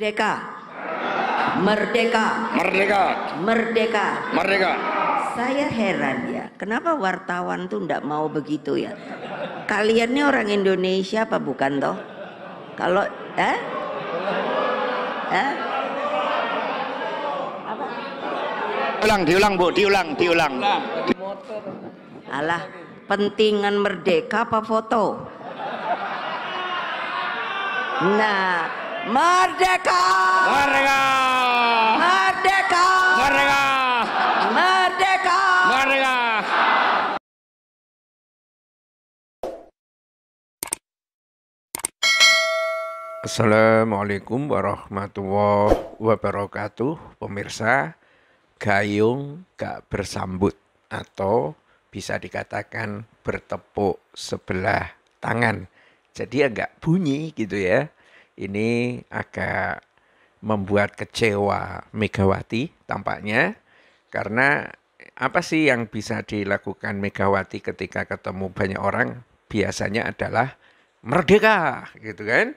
Merdeka. Merdeka. Merdeka. Merdeka. Merdeka. Saya heran ya, kenapa wartawan tuh ndak mau begitu ya? Kalian ini orang Indonesia apa bukan toh? Kalau eh? Eh? Apa? Ulang, diulang Bu, diulang, diulang. Alah, pentingan merdeka apa foto? Nah, Merdeka! Merdeka! Merdeka! Merdeka! Merdeka! Merdeka! Assalamualaikum warahmatullahi wabarakatuh Pemirsa Gayung gak bersambut Atau bisa dikatakan bertepuk sebelah tangan Jadi agak bunyi gitu ya ini agak membuat kecewa Megawati tampaknya karena apa sih yang bisa dilakukan Megawati ketika ketemu banyak orang biasanya adalah merdeka gitu kan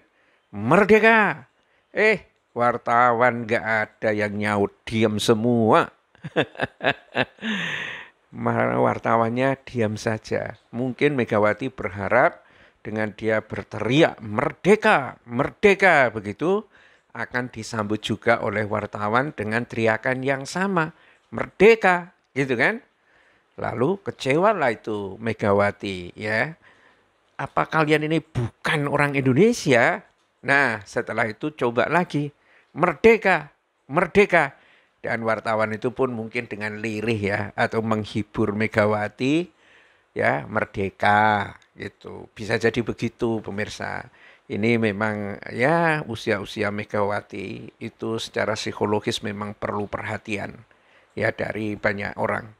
merdeka eh wartawan gak ada yang nyaut diam semua wartawannya diam saja mungkin Megawati berharap dengan dia berteriak merdeka, merdeka begitu akan disambut juga oleh wartawan dengan teriakan yang sama, merdeka gitu kan. Lalu kecewalah itu Megawati ya. Apa kalian ini bukan orang Indonesia? Nah, setelah itu coba lagi. Merdeka, merdeka. Dan wartawan itu pun mungkin dengan lirih ya atau menghibur Megawati ya merdeka gitu bisa jadi begitu pemirsa ini memang ya usia-usia Megawati itu secara psikologis memang perlu perhatian ya dari banyak orang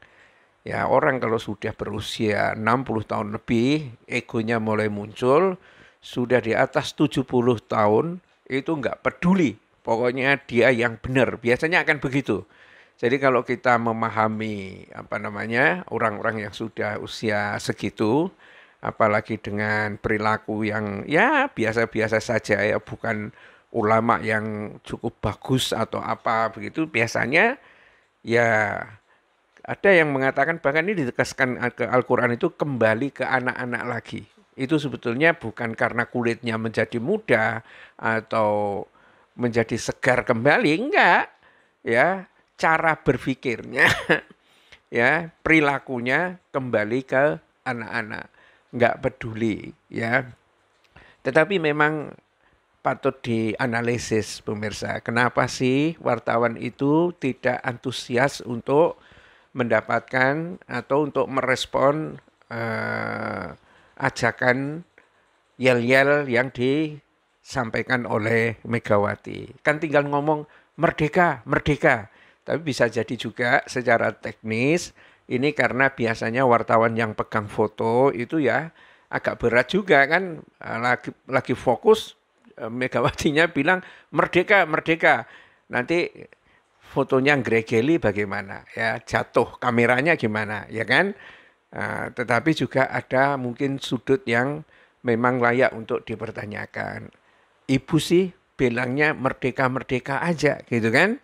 ya orang kalau sudah berusia 60 tahun lebih egonya mulai muncul sudah di atas 70 tahun itu nggak peduli pokoknya dia yang benar biasanya akan begitu jadi kalau kita memahami apa namanya orang-orang yang sudah usia segitu apalagi dengan perilaku yang ya biasa-biasa saja ya bukan ulama yang cukup bagus atau apa begitu biasanya ya ada yang mengatakan bahkan ini ditekaskan ke Al-Qur'an itu kembali ke anak-anak lagi. Itu sebetulnya bukan karena kulitnya menjadi muda atau menjadi segar kembali enggak ya cara berpikirnya ya perilakunya kembali ke anak-anak nggak peduli ya. Tetapi memang patut dianalisis pemirsa. Kenapa sih wartawan itu tidak antusias untuk mendapatkan atau untuk merespon uh, ajakan yel-yel yang disampaikan oleh Megawati. Kan tinggal ngomong merdeka, merdeka. Tapi bisa jadi juga secara teknis ini karena biasanya wartawan yang pegang foto itu ya agak berat juga kan eh, lagi lagi fokus eh, Megawatinya bilang merdeka merdeka. Nanti fotonya gregeli bagaimana ya jatuh kameranya gimana ya kan? Eh, tetapi juga ada mungkin sudut yang memang layak untuk dipertanyakan. Ibu sih bilangnya merdeka-merdeka aja gitu kan.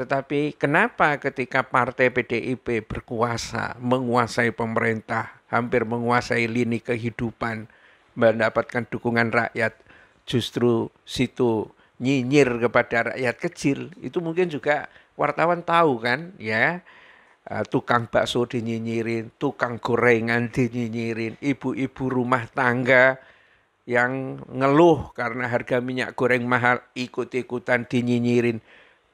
Tetapi kenapa ketika partai PDIP berkuasa, menguasai pemerintah, hampir menguasai lini kehidupan, mendapatkan dukungan rakyat, justru situ nyinyir kepada rakyat kecil, itu mungkin juga wartawan tahu kan, ya. E, tukang bakso dinyinyirin, tukang gorengan dinyinyirin, ibu-ibu rumah tangga yang ngeluh karena harga minyak goreng mahal ikut-ikutan dinyinyirin.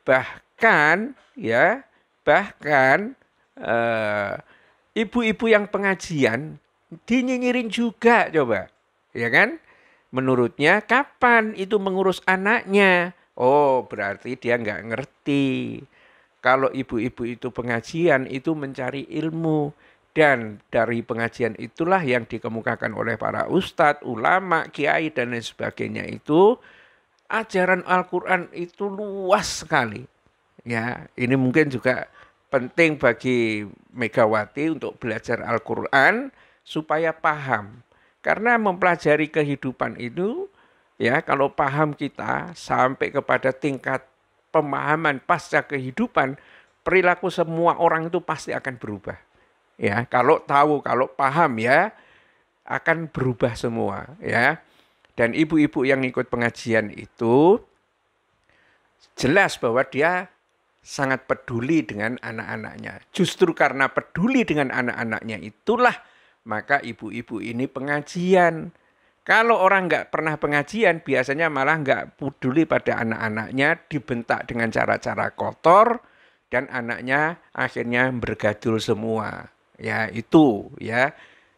bah bahkan ya bahkan eh, ibu-ibu uh, yang pengajian dinyinyirin juga coba ya kan menurutnya kapan itu mengurus anaknya oh berarti dia nggak ngerti kalau ibu-ibu itu pengajian itu mencari ilmu dan dari pengajian itulah yang dikemukakan oleh para ustadz, ulama, kiai dan lain sebagainya itu ajaran Al-Qur'an itu luas sekali ya ini mungkin juga penting bagi Megawati untuk belajar Al-Quran supaya paham. Karena mempelajari kehidupan itu, ya kalau paham kita sampai kepada tingkat pemahaman pasca kehidupan, perilaku semua orang itu pasti akan berubah. Ya, kalau tahu, kalau paham ya akan berubah semua, ya. Dan ibu-ibu yang ikut pengajian itu jelas bahwa dia sangat peduli dengan anak-anaknya. Justru karena peduli dengan anak-anaknya itulah maka ibu-ibu ini pengajian. Kalau orang nggak pernah pengajian, biasanya malah nggak peduli pada anak-anaknya, dibentak dengan cara-cara kotor, dan anaknya akhirnya bergadul semua. Ya itu ya.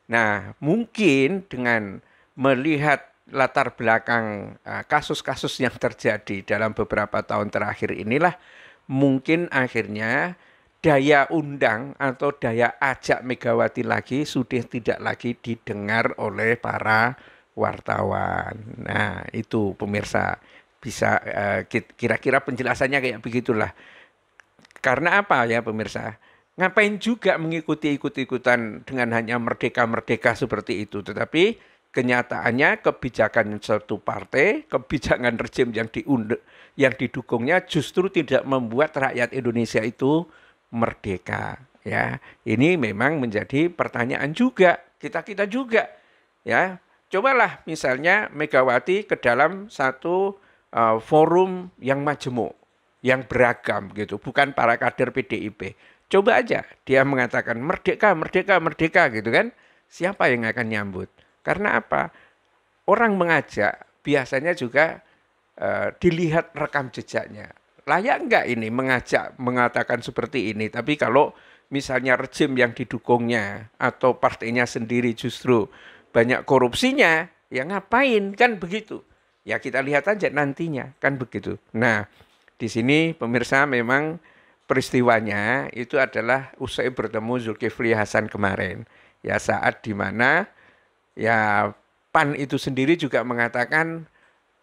Nah mungkin dengan melihat latar belakang eh, kasus-kasus yang terjadi dalam beberapa tahun terakhir inilah mungkin akhirnya daya undang atau daya ajak Megawati lagi sudah tidak lagi didengar oleh para wartawan. Nah, itu pemirsa bisa eh, kira-kira penjelasannya kayak begitulah. Karena apa ya pemirsa? Ngapain juga mengikuti ikut-ikutan dengan hanya merdeka-merdeka seperti itu, tetapi Kenyataannya kebijakan satu partai, kebijakan rezim yang diund yang didukungnya justru tidak membuat rakyat Indonesia itu merdeka. Ya, ini memang menjadi pertanyaan juga kita kita juga. Ya, cobalah misalnya Megawati ke dalam satu uh, forum yang majemuk, yang beragam gitu, bukan para kader PDIP. Coba aja dia mengatakan merdeka, merdeka, merdeka gitu kan. Siapa yang akan nyambut? Karena apa? Orang mengajak biasanya juga uh, dilihat rekam jejaknya. Layak enggak ini mengajak mengatakan seperti ini? Tapi kalau misalnya rejim yang didukungnya atau partainya sendiri justru banyak korupsinya, ya ngapain kan begitu? Ya kita lihat aja nantinya kan begitu. Nah di sini pemirsa memang peristiwanya itu adalah usai bertemu Zulkifli Hasan kemarin ya saat di mana ya PAN itu sendiri juga mengatakan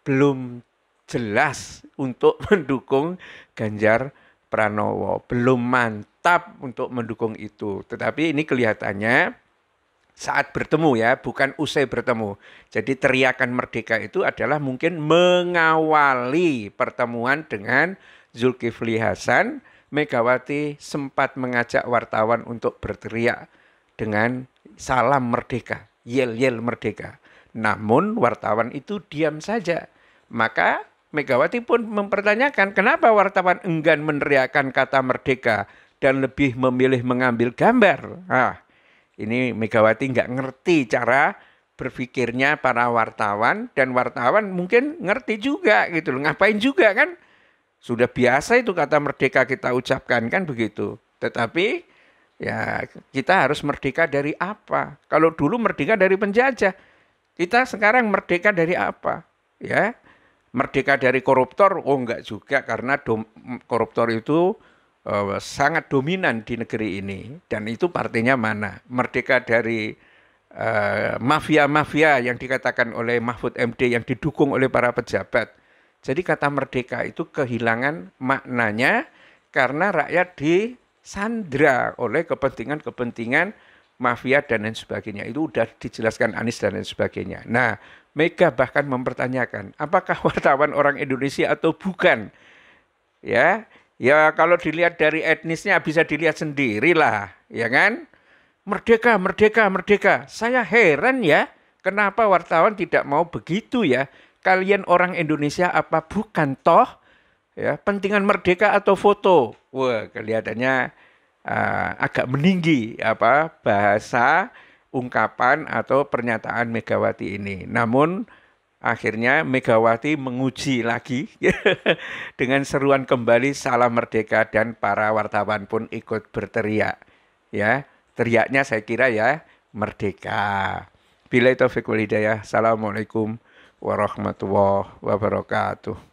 belum jelas untuk mendukung Ganjar Pranowo, belum mantap untuk mendukung itu. Tetapi ini kelihatannya saat bertemu ya, bukan usai bertemu. Jadi teriakan merdeka itu adalah mungkin mengawali pertemuan dengan Zulkifli Hasan. Megawati sempat mengajak wartawan untuk berteriak dengan salam merdeka yel-yel merdeka. Namun wartawan itu diam saja. Maka Megawati pun mempertanyakan kenapa wartawan enggan meneriakkan kata merdeka dan lebih memilih mengambil gambar. Ah, ini Megawati nggak ngerti cara berpikirnya para wartawan dan wartawan mungkin ngerti juga gitu loh. Ngapain juga kan? Sudah biasa itu kata merdeka kita ucapkan kan begitu. Tetapi Ya, kita harus merdeka dari apa? Kalau dulu merdeka dari penjajah, kita sekarang merdeka dari apa? Ya, merdeka dari koruptor? Oh, enggak juga karena dom, koruptor itu uh, sangat dominan di negeri ini dan itu partinya mana? Merdeka dari mafia uh, eh, mafia -mafia yang dikatakan oleh Mahfud MD yang didukung oleh para pejabat. Jadi kata merdeka itu kehilangan maknanya karena rakyat di Sandra oleh kepentingan-kepentingan mafia dan lain sebagainya. Itu sudah dijelaskan Anies dan lain sebagainya. Nah, Mega bahkan mempertanyakan, apakah wartawan orang Indonesia atau bukan? Ya, ya kalau dilihat dari etnisnya bisa dilihat sendirilah, ya kan? Merdeka, merdeka, merdeka. Saya heran ya, kenapa wartawan tidak mau begitu ya? Kalian orang Indonesia apa bukan toh? ya pentingan merdeka atau foto wah kelihatannya uh, agak meninggi apa bahasa ungkapan atau pernyataan Megawati ini namun akhirnya Megawati menguji lagi dengan seruan kembali salam merdeka dan para wartawan pun ikut berteriak ya teriaknya saya kira ya merdeka bila itu Hidayah Assalamualaikum warahmatullahi wabarakatuh